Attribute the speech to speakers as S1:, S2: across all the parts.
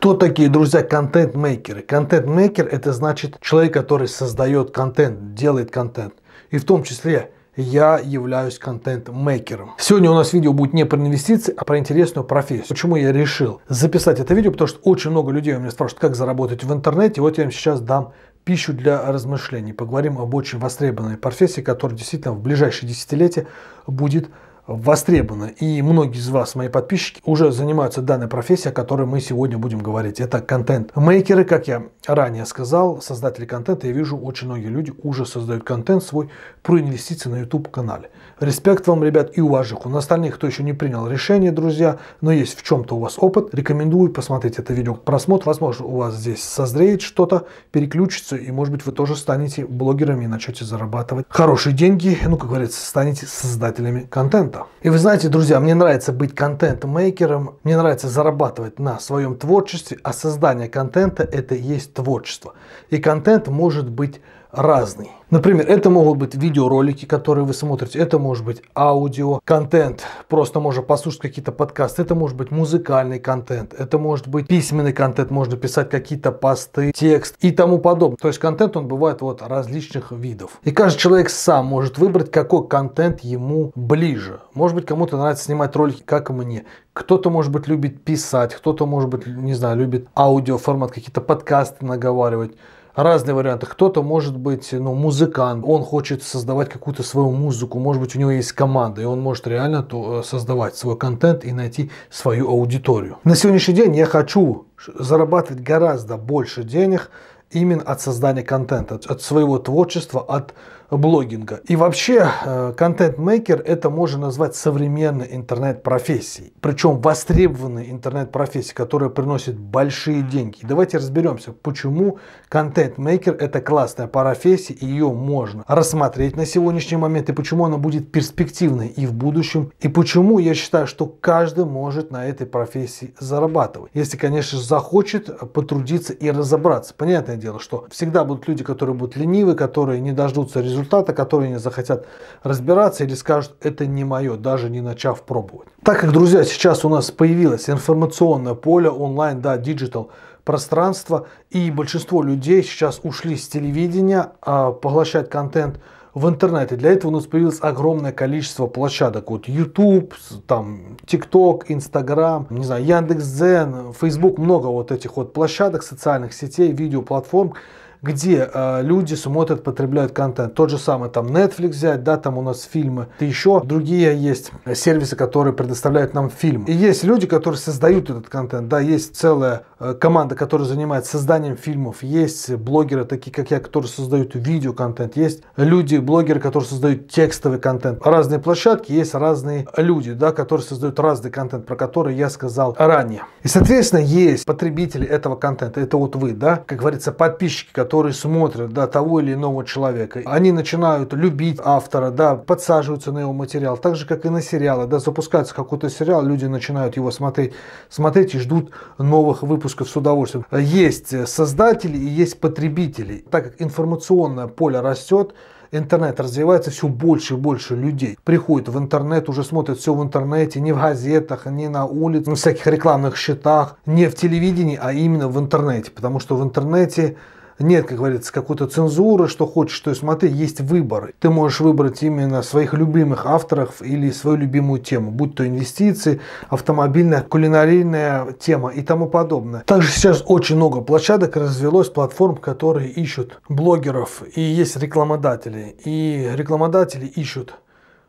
S1: Кто такие, друзья, контент-мейкеры? Контент-мейкер – это значит человек, который создает контент, делает контент. И в том числе я являюсь контент-мейкером. Сегодня у нас видео будет не про инвестиции, а про интересную профессию. Почему я решил записать это видео? Потому что очень много людей у меня спрашивают, как заработать в интернете. Вот я им сейчас дам пищу для размышлений. Поговорим об очень востребованной профессии, которая действительно в ближайшие десятилетия будет востребована И многие из вас, мои подписчики, уже занимаются данной профессией, о которой мы сегодня будем говорить. Это контент-мейкеры, как я ранее сказал, создатели контента. Я вижу, очень многие люди уже создают контент свой про инвестиции на YouTube-канале. Респект вам, ребят, и у На остальных, кто еще не принял решение, друзья, но есть в чем-то у вас опыт, рекомендую посмотреть это видео к просмотру. Возможно, у вас здесь созреет что-то, переключится, и, может быть, вы тоже станете блогерами и начнете зарабатывать хорошие деньги. Ну, как говорится, станете создателями контента контента. И вы знаете, друзья, мне нравится быть контент-мейкером, мне нравится зарабатывать на своем творчестве, а создание контента это и есть творчество. И контент может быть разный. Например, это могут быть видеоролики, которые вы смотрите, это может быть аудио, контент, просто можно послушать какие-то подкасты, это может быть музыкальный контент, это может быть письменный контент, можно писать какие-то посты, текст и тому подобное. То есть контент он бывает вот различных видов. И каждый человек сам может выбрать, какой контент ему ближе. Может быть, кому-то нравится снимать ролики, как мне. Кто-то, может быть, любит писать, кто-то, может быть, не знаю, любит аудиоформат, какие-то подкасты наговаривать разные варианты. Кто-то может быть ну, музыкант, он хочет создавать какую-то свою музыку, может быть у него есть команда, и он может реально то, э, создавать свой контент и найти свою аудиторию. На сегодняшний день я хочу зарабатывать гораздо больше денег именно от создания контента, от своего творчества, от блогинга. И вообще, э, контент-мейкер это можно назвать современной интернет-профессией. Причем востребованной интернет-профессией, которая приносит большие деньги. давайте разберемся, почему контент-мейкер это классная профессия, и ее можно рассмотреть на сегодняшний момент, и почему она будет перспективной и в будущем, и почему я считаю, что каждый может на этой профессии зарабатывать. Если, конечно, захочет потрудиться и разобраться. Понятное дело, что всегда будут люди, которые будут ленивы, которые не дождутся результата результата, которые не захотят разбираться или скажут, это не мое, даже не начав пробовать. Так как, друзья, сейчас у нас появилось информационное поле онлайн, да, digital пространство, и большинство людей сейчас ушли с телевидения а, поглощать контент в интернете. Для этого у нас появилось огромное количество площадок. Вот YouTube, там, TikTok, Instagram, не знаю, Яндекс.Дзен, Facebook, много вот этих вот площадок, социальных сетей, видеоплатформ, где э, люди смотрят, потребляют контент. Тот же самый там Netflix взять, да, там у нас фильмы. И еще другие есть сервисы, которые предоставляют нам фильм. И есть люди, которые создают этот контент, да, есть целая э, команда, которая занимается созданием фильмов, есть блогеры, такие как я, которые создают видеоконтент, есть люди, блогеры, которые создают текстовый контент. Разные площадки, есть разные люди, да, которые создают разный контент, про который я сказал ранее. И, соответственно, есть потребители этого контента, это вот вы, да, как говорится, подписчики, которые которые смотрят да, того или иного человека. Они начинают любить автора, да, подсаживаются на его материал, так же, как и на сериалы. Да, запускается какой-то сериал, люди начинают его смотреть, смотреть и ждут новых выпусков с удовольствием. Есть создатели и есть потребители. Так как информационное поле растет, интернет развивается, все больше и больше людей приходит в интернет, уже смотрят все в интернете, не в газетах, не на улице, на всяких рекламных счетах, не в телевидении, а именно в интернете, потому что в интернете нет, как говорится, какой-то цензуры, что хочешь, то есть смотри, есть выбор. Ты можешь выбрать именно своих любимых авторов или свою любимую тему, будь то инвестиции, автомобильная, кулинарийная тема и тому подобное. Также сейчас очень много площадок развелось, платформ, которые ищут блогеров и есть рекламодатели. И рекламодатели ищут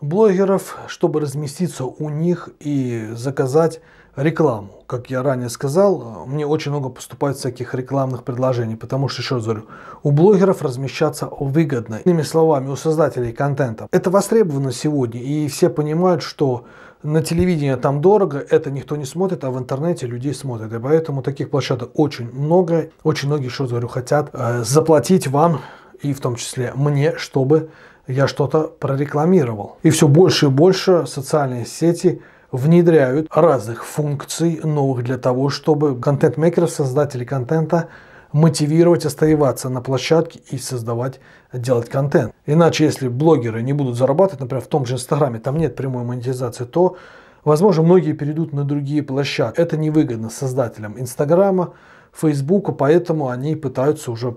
S1: блогеров, чтобы разместиться у них и заказать рекламу. Как я ранее сказал, мне очень много поступает всяких рекламных предложений, потому что, еще раз говорю, у блогеров размещаться выгодно. Иными словами, у создателей контента. Это востребовано сегодня, и все понимают, что на телевидении там дорого, это никто не смотрит, а в интернете людей смотрят. И поэтому таких площадок очень много. Очень многие, еще раз говорю, хотят э, заплатить вам, и в том числе мне, чтобы я что-то прорекламировал. И все больше и больше социальные сети – внедряют разных функций новых для того, чтобы контент мейкеры создатели контента мотивировать оставаться на площадке и создавать, делать контент. Иначе, если блогеры не будут зарабатывать, например, в том же Инстаграме, там нет прямой монетизации, то, возможно, многие перейдут на другие площадки. Это невыгодно создателям Инстаграма, Фейсбука, поэтому они пытаются уже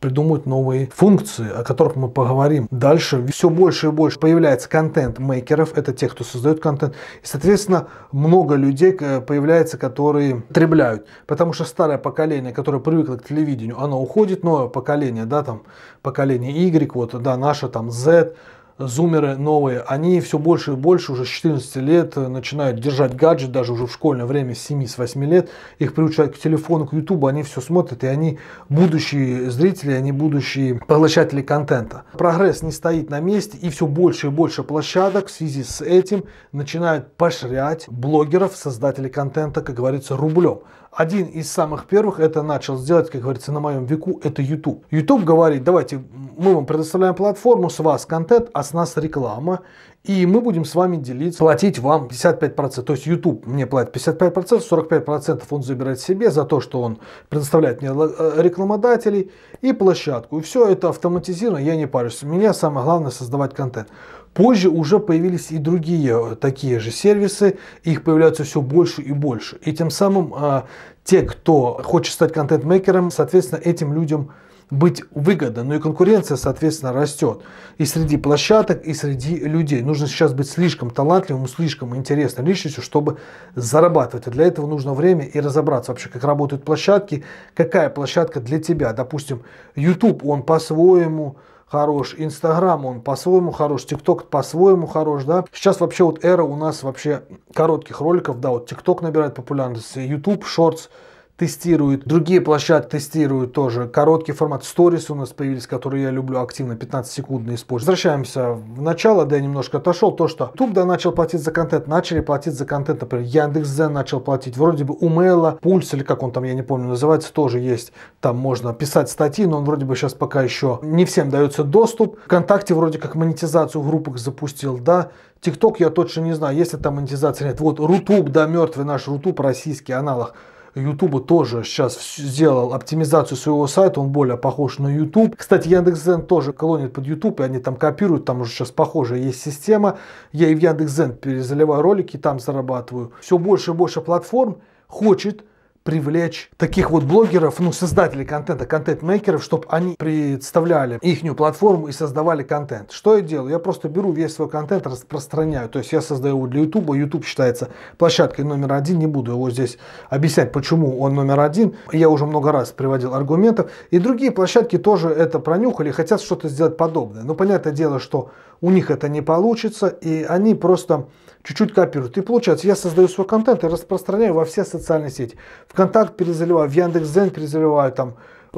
S1: придумают новые функции, о которых мы поговорим дальше. Все больше и больше появляется контент-мейкеров, это те, кто создает контент. И, соответственно, много людей э, появляется, которые требляют. Потому что старое поколение, которое привыкло к телевидению, оно уходит, новое поколение, да, там, поколение Y, вот, да, наше там Z, зумеры новые, они все больше и больше уже с 14 лет э, начинают держать гаджет, даже уже в школьное время с 7-8 лет, их приучают к телефону, к ютубу, они все смотрят, и они будущие зрители, они будущие поглощатели контента. Прогресс не стоит на месте, и все больше и больше площадок в связи с этим начинают поширять блогеров, создателей контента, как говорится, рублем. Один из самых первых это начал сделать, как говорится, на моем веку, это YouTube. YouTube говорит, давайте мы вам предоставляем платформу, с вас контент, а с нас реклама. И мы будем с вами делиться, платить вам 55%. То есть YouTube мне платит 55%, 45% он забирает себе за то, что он предоставляет мне э, рекламодателей и площадку. И все это автоматизировано, я не парюсь. У меня самое главное создавать контент. Позже уже появились и другие э, такие же сервисы, их появляются все больше и больше. И тем самым э, те, кто хочет стать контент-мейкером, соответственно, этим людям быть выгодно, но и конкуренция, соответственно, растет. И среди площадок, и среди людей. Нужно сейчас быть слишком талантливым, слишком интересной личностью, чтобы зарабатывать. И для этого нужно время и разобраться вообще, как работают площадки, какая площадка для тебя. Допустим, YouTube, он по-своему хорош, Инстаграм он по-своему хорош, ТикТок по-своему хорош, да. Сейчас вообще вот эра у нас вообще коротких роликов, да, вот ТикТок набирает популярность, YouTube, Shorts тестируют другие площадки тестируют тоже. Короткий формат Stories у нас появились, которые я люблю активно, 15-секундные использовать. Возвращаемся в начало, да я немножко отошел, то что YouTube, да, начал платить за контент, начали платить за контент, например, Яндекс.Зен начал платить, вроде бы Умела, Пульс или как он там, я не помню, называется, тоже есть, там можно писать статьи, но он вроде бы сейчас пока еще не всем дается доступ. ВКонтакте вроде как монетизацию в группах запустил, да, ТикТок я точно не знаю, есть ли там монетизация нет. Вот Рутуб, да, мертвый наш Рутуб, российский аналог. YouTube тоже сейчас сделал оптимизацию своего сайта, он более похож на YouTube. Кстати, Яндекс.Зен тоже колонит под YouTube, и они там копируют, там уже сейчас похожая есть система. Я и в Яндекс.Зен перезаливаю ролики, там зарабатываю. Все больше и больше платформ хочет привлечь таких вот блогеров, ну, создателей контента, контент-мейкеров, чтобы они представляли их платформу и создавали контент. Что я делаю? Я просто беру весь свой контент, распространяю. То есть я создаю его для YouTube. YouTube считается площадкой номер один. Не буду его здесь объяснять, почему он номер один. Я уже много раз приводил аргументов. И другие площадки тоже это пронюхали, хотят что-то сделать подобное. Но понятное дело, что у них это не получится, и они просто чуть-чуть копируют. И получается, я создаю свой контент и распространяю во все социальные сети. Вконтакт перезаливаю, в Яндекс.Дзен перезаливаю, там,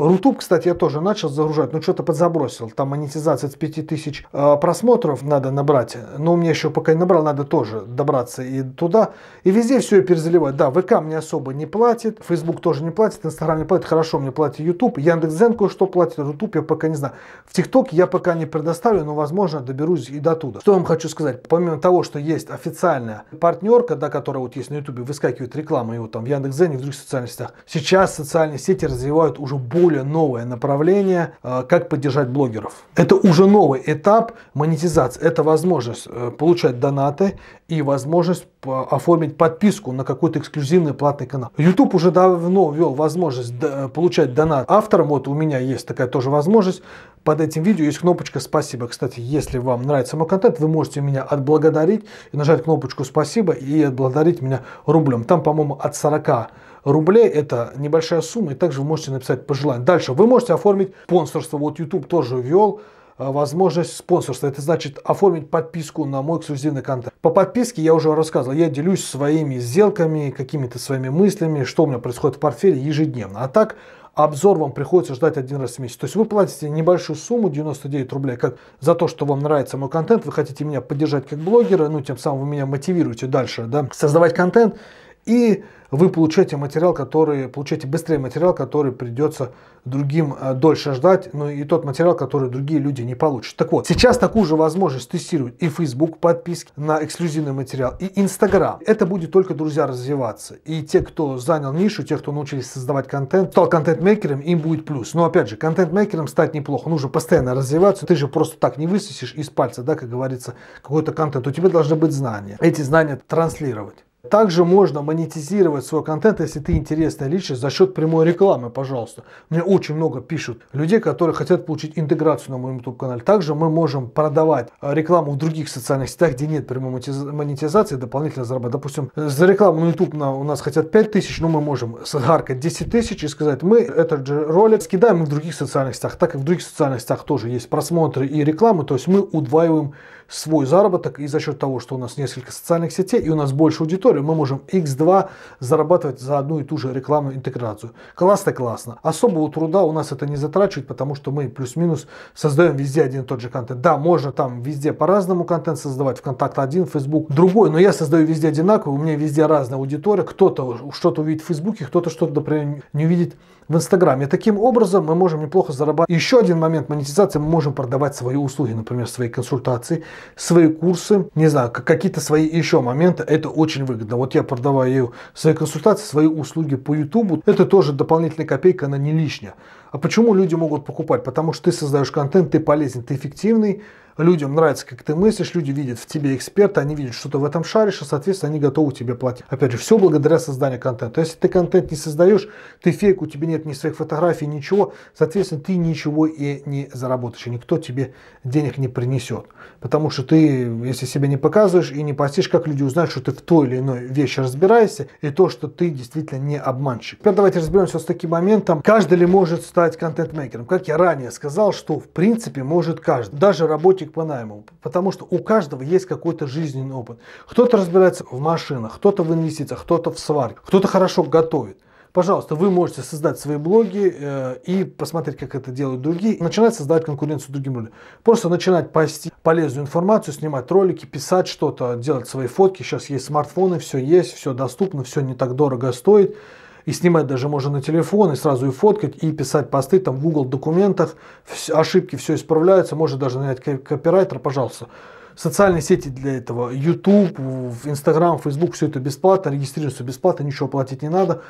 S1: Рутуб, кстати, я тоже начал загружать, но что-то подзабросил. Там монетизация с 5000 э, просмотров надо набрать. Но у меня еще пока не набрал, надо тоже добраться и туда. И везде все перезаливать. Да, ВК мне особо не платит, Facebook тоже не платит, Инстаграм не платит, хорошо мне платит YouTube. Яндекс.Зен кое-что платит, Рутуб я пока не знаю. В ТикТок я пока не предоставлю, но, возможно, доберусь и до туда. Что я вам хочу сказать? Помимо того, что есть официальная партнерка, да, которая вот есть на YouTube, выскакивает реклама, его там в Яндекс.Зене, в других социальных сетях. Сейчас социальные сети развивают уже больше Туле новое направление, э, как поддержать блогеров. Это уже новый этап монетизации. Это возможность э, получать донаты и возможность э, оформить подписку на какой-то эксклюзивный платный канал. YouTube уже давно ввел возможность получать донат авторам. Вот у меня есть такая тоже возможность. Под этим видео есть кнопочка «Спасибо». Кстати, если вам нравится мой контент, вы можете меня отблагодарить и нажать кнопочку «Спасибо» и отблагодарить меня рублем. Там, по-моему, от 40 рублей. Это небольшая сумма. И также вы можете написать пожелание. Дальше вы можете оформить спонсорство. Вот YouTube тоже ввел э, возможность спонсорства. Это значит оформить подписку на мой эксклюзивный контент. По подписке я уже рассказывал, я делюсь своими сделками, какими-то своими мыслями, что у меня происходит в портфеле ежедневно. А так обзор вам приходится ждать один раз в месяц. То есть вы платите небольшую сумму, 99 рублей, как за то, что вам нравится мой контент, вы хотите меня поддержать как блогера, ну тем самым вы меня мотивируете дальше, да, создавать контент. И вы получаете материал, который, получаете быстрее материал, который придется другим э, дольше ждать, ну и тот материал, который другие люди не получат. Так вот, сейчас такую же возможность тестирует и Facebook подписки на эксклюзивный материал, и Instagram. Это будет только, друзья, развиваться. И те, кто занял нишу, те, кто научились создавать контент, стал контент-мейкером, им будет плюс. Но опять же, контент-мейкером стать неплохо, нужно постоянно развиваться. Ты же просто так не высосишь из пальца, да, как говорится, какой-то контент. У тебя должны быть знания. Эти знания транслировать. Также можно монетизировать свой контент, если ты интересная личность, за счет прямой рекламы, пожалуйста. Мне очень много пишут людей, которые хотят получить интеграцию на моем YouTube-канале. Также мы можем продавать э, рекламу в других социальных сетях, где нет прямой монетизации, дополнительно зарабатывать. Допустим, за рекламу на YouTube у нас хотят 5 тысяч, но мы можем сгаркать 10 тысяч и сказать, мы этот же ролик скидаем в других социальных сетях, так как в других социальных сетях тоже есть просмотры и рекламы, то есть мы удваиваем свой заработок, и за счет того, что у нас несколько социальных сетей, и у нас больше аудитории, мы можем x2 зарабатывать за одну и ту же рекламную интеграцию. Классно, классно. Особого труда у нас это не затрачивает, потому что мы плюс-минус создаем везде один и тот же контент. Да, можно там везде по-разному контент создавать, Вконтакте один, Facebook другой, но я создаю везде одинаково, у меня везде разная аудитория, кто-то что-то увидит в Фейсбуке, кто-то что-то, например, не увидит в Инстаграме. Таким образом мы можем неплохо зарабатывать. Еще один момент монетизации, мы можем продавать свои услуги, например, свои консультации, свои курсы, не знаю, какие-то свои еще моменты. Это очень выгодно. Вот я продаваю свои консультации, свои услуги по YouTube. Это тоже дополнительная копейка, она не лишняя. А почему люди могут покупать? Потому что ты создаешь контент, ты полезен, ты эффективный, людям нравится, как ты мыслишь, люди видят в тебе эксперта, они видят, что ты в этом шаришь, и, соответственно, они готовы тебе платить. Опять же, все благодаря созданию контента. Если ты контент не создаешь, ты фейк, у тебя нет ни своих фотографий, ничего, соответственно, ты ничего и не заработаешь, и никто тебе денег не принесет. Потому что ты, если себя не показываешь и не постишь, как люди узнают, что ты в той или иной вещи разбираешься, и то, что ты действительно не обманщик. Теперь давайте разберемся с таким моментом, каждый ли может стать стать контент-мейкером. Как я ранее сказал, что в принципе может каждый, даже работник по найму, потому что у каждого есть какой-то жизненный опыт. Кто-то разбирается в машинах, кто-то в инвестициях, кто-то в сварке, кто-то хорошо готовит. Пожалуйста, вы можете создать свои блоги э, и посмотреть, как это делают другие, и начинать создавать конкуренцию другим людям. Просто начинать пасти полезную информацию, снимать ролики, писать что-то, делать свои фотки. Сейчас есть смартфоны, все есть, все доступно, все не так дорого стоит и снимать даже можно на телефон, и сразу и фоткать, и писать посты там в Google документах, ошибки все исправляются, можно даже нанять копирайтера, пожалуйста. Социальные сети для этого, YouTube, Instagram, Facebook, все это бесплатно, регистрируется бесплатно, ничего платить не надо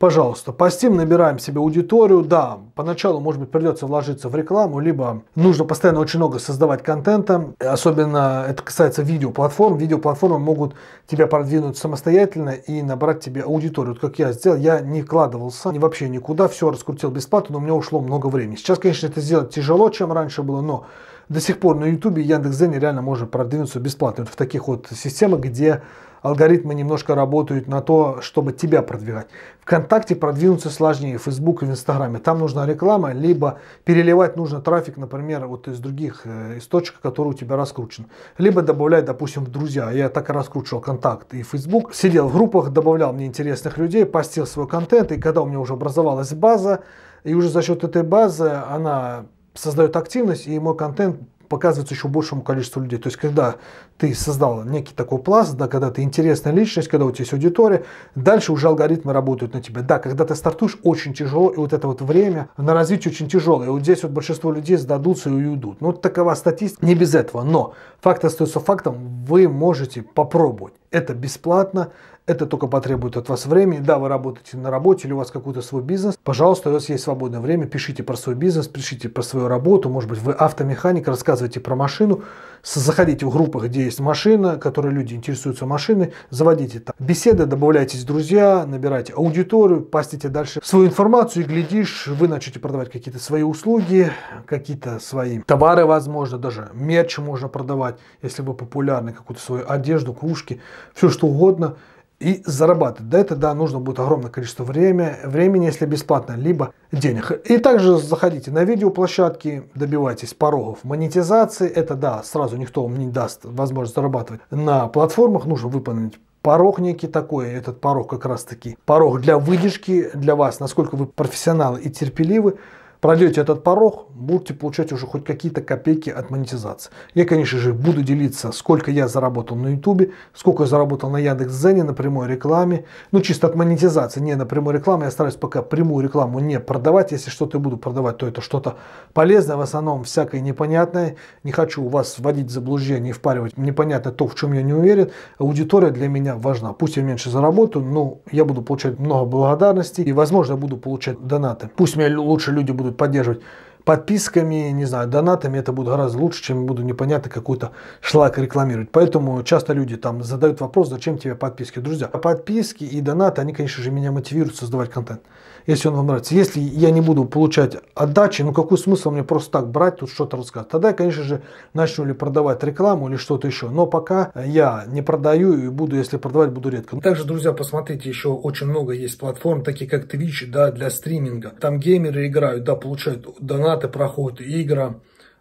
S1: пожалуйста, постим, набираем себе аудиторию. Да, поначалу, может быть, придется вложиться в рекламу, либо нужно постоянно очень много создавать контента. Особенно это касается видеоплатформ. Видеоплатформы могут тебя продвинуть самостоятельно и набрать тебе аудиторию. Вот как я сделал, я не вкладывался ни вообще никуда, все раскрутил бесплатно, но у меня ушло много времени. Сейчас, конечно, это сделать тяжело, чем раньше было, но до сих пор на Ютубе Яндекс.Дзене реально можно продвинуться бесплатно. Вот в таких вот системах, где алгоритмы немножко работают на то, чтобы тебя продвигать. ВКонтакте продвинуться сложнее, в Фейсбуке и в Инстаграме. Там нужна реклама, либо переливать нужно трафик, например, вот из других э, источников, которые у тебя раскручен. Либо добавлять, допустим, в друзья. Я так и раскручивал контакт и Фейсбук Сидел в группах, добавлял мне интересных людей, постил свой контент. И когда у меня уже образовалась база, и уже за счет этой базы она создает активность, и мой контент показывается еще большему количеству людей. То есть, когда ты создал некий такой пласт, да, когда ты интересная личность, когда у тебя есть аудитория, дальше уже алгоритмы работают на тебя. Да, когда ты стартуешь, очень тяжело, и вот это вот время на развитие очень тяжело, И вот здесь вот большинство людей сдадутся и уйдут. Ну, вот такова статистика, не без этого. Но факт остается фактом, вы можете попробовать. Это бесплатно, это только потребует от вас времени. Да, вы работаете на работе или у вас какой-то свой бизнес. Пожалуйста, у вас есть свободное время, пишите про свой бизнес, пишите про свою работу. Может быть, вы автомеханик, рассказывайте про машину. Заходите в группы, где есть машина, которой люди интересуются машиной, заводите там беседы, добавляйтесь друзья, набирайте аудиторию, пастите дальше свою информацию и глядишь, вы начнете продавать какие-то свои услуги, какие-то свои товары, возможно, даже мерч можно продавать, если вы популярны, какую-то свою одежду, кружки, все что угодно и зарабатывать. Да это да, нужно будет огромное количество время, времени, если бесплатно, либо денег. И также заходите на видеоплощадки, добивайтесь порогов монетизации. Это да, сразу никто вам не даст возможность зарабатывать на платформах. Нужно выполнить порог некий такой, этот порог как раз таки порог для выдержки, для вас, насколько вы профессионалы и терпеливы пройдете этот порог, будете получать уже хоть какие-то копейки от монетизации. Я, конечно же, буду делиться, сколько я заработал на YouTube, сколько я заработал на Яндекс.Дзене, на прямой рекламе. Ну, чисто от монетизации, не на прямой рекламе. Я стараюсь пока прямую рекламу не продавать. Если что-то буду продавать, то это что-то полезное, в основном всякое непонятное. Не хочу вас вводить в заблуждение впаривать непонятно то, в чем я не уверен. Аудитория для меня важна. Пусть я меньше заработаю, но я буду получать много благодарности и, возможно, буду получать донаты. Пусть меня лучше люди будут буду поддерживать подписками, не знаю, донатами, это будет гораздо лучше, чем буду непонятно какой-то шлак рекламировать. Поэтому часто люди там задают вопрос, зачем тебе подписки. Друзья, а подписки и донаты, они, конечно же, меня мотивируют создавать контент если он вам нравится. Если я не буду получать отдачи, ну какой смысл мне просто так брать, тут что-то рассказывать? Тогда я, конечно же, начну ли продавать рекламу или что-то еще. Но пока я не продаю и буду, если продавать, буду редко. Также, друзья, посмотрите, еще очень много есть платформ, такие как Twitch, да, для стриминга. Там геймеры играют, да, получают донаты, проходят игры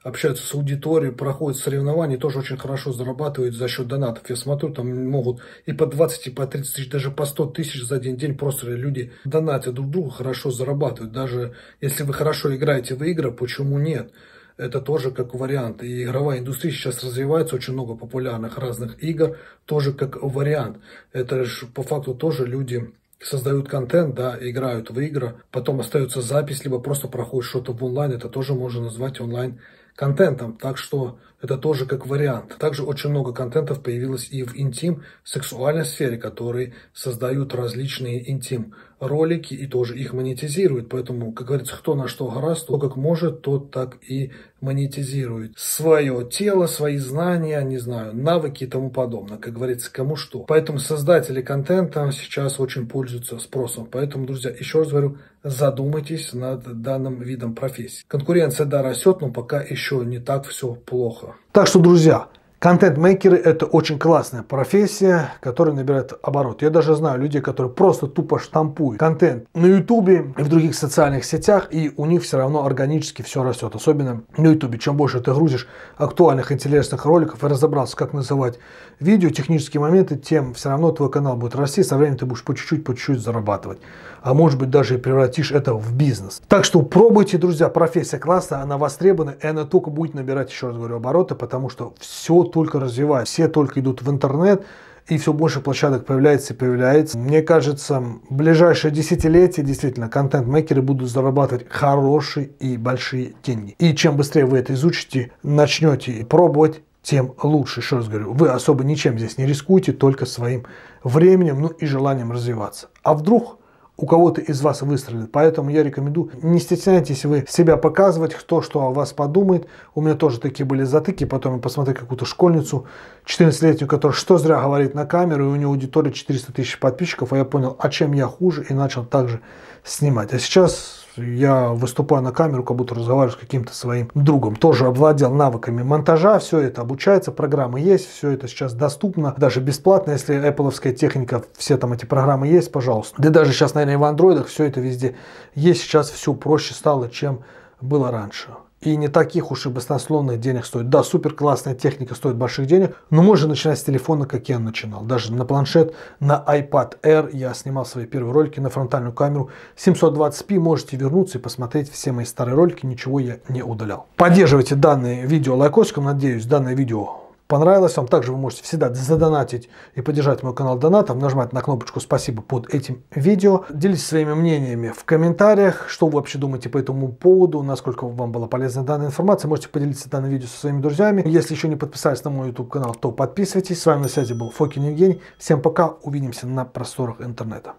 S1: общаются с аудиторией, проходят соревнования, тоже очень хорошо зарабатывают за счет донатов. Я смотрю, там могут и по 20, и по 30 тысяч, даже по 100 тысяч за один день просто люди донатят друг другу, хорошо зарабатывают. Даже если вы хорошо играете в игры, почему нет? это тоже как вариант. И игровая индустрия сейчас развивается, очень много популярных разных игр, тоже как вариант. Это же по факту тоже люди создают контент, да, играют в игры, потом остается запись, либо просто проходит что-то в онлайн, это тоже можно назвать онлайн контентом, так что это тоже как вариант. Также очень много контентов появилось и в интим, сексуальной сфере, которые создают различные интим ролики и тоже их монетизируют, Поэтому, как говорится, кто на что гораздо, то как может, тот так и монетизирует. Свое тело, свои знания, не знаю, навыки и тому подобное. Как говорится, кому что. Поэтому создатели контента сейчас очень пользуются спросом. Поэтому, друзья, еще раз говорю, задумайтесь над данным видом профессии. Конкуренция, да, растет, но пока еще не так все плохо. Так что, друзья, Контент-мейкеры – это очень классная профессия, которая набирает оборот. Я даже знаю людей, которые просто тупо штампуют контент на ютубе и в других социальных сетях, и у них все равно органически все растет. Особенно на ютубе. Чем больше ты грузишь актуальных, интересных роликов и разобрался, как называть видео, технические моменты, тем все равно твой канал будет расти, со временем ты будешь по чуть-чуть, по чуть-чуть зарабатывать а может быть даже и превратишь это в бизнес. Так что пробуйте, друзья, профессия классная, она востребована, и она только будет набирать, еще раз говорю, обороты, потому что все только развивается, все только идут в интернет, и все больше площадок появляется и появляется. Мне кажется, в ближайшее десятилетие действительно контент-мейкеры будут зарабатывать хорошие и большие деньги. И чем быстрее вы это изучите, начнете пробовать, тем лучше. Еще раз говорю, вы особо ничем здесь не рискуете, только своим временем, ну и желанием развиваться. А вдруг у кого-то из вас выстрелит. Поэтому я рекомендую, не стесняйтесь вы себя показывать, кто что о вас подумает. У меня тоже такие были затыки. Потом я посмотрел какую-то школьницу, 14-летнюю, которая что зря говорит на камеру, и у нее аудитория 400 тысяч подписчиков, а я понял, а чем я хуже, и начал также снимать. А сейчас я выступаю на камеру, как будто разговариваю с каким-то своим другом. Тоже обладал навыками монтажа, все это обучается, программы есть, все это сейчас доступно, даже бесплатно, если Apple техника, все там эти программы есть, пожалуйста. Да даже сейчас, наверное, в андроидах все это везде есть, сейчас все проще стало, чем было раньше и не таких уж и баснословных денег стоит. Да, супер классная техника стоит больших денег, но можно начинать с телефона, как я начинал. Даже на планшет, на iPad Air я снимал свои первые ролики на фронтальную камеру 720p. Можете вернуться и посмотреть все мои старые ролики, ничего я не удалял. Поддерживайте данное видео лайкосиком, надеюсь, данное видео понравилось вам, также вы можете всегда задонатить и поддержать мой канал донатом, нажимать на кнопочку «Спасибо» под этим видео. Делитесь своими мнениями в комментариях, что вы вообще думаете по этому поводу, насколько вам была полезна данная информация. Можете поделиться данным видео со своими друзьями. Если еще не подписались на мой YouTube канал, то подписывайтесь. С вами на связи был Фокин Евгений. Всем пока, увидимся на просторах интернета.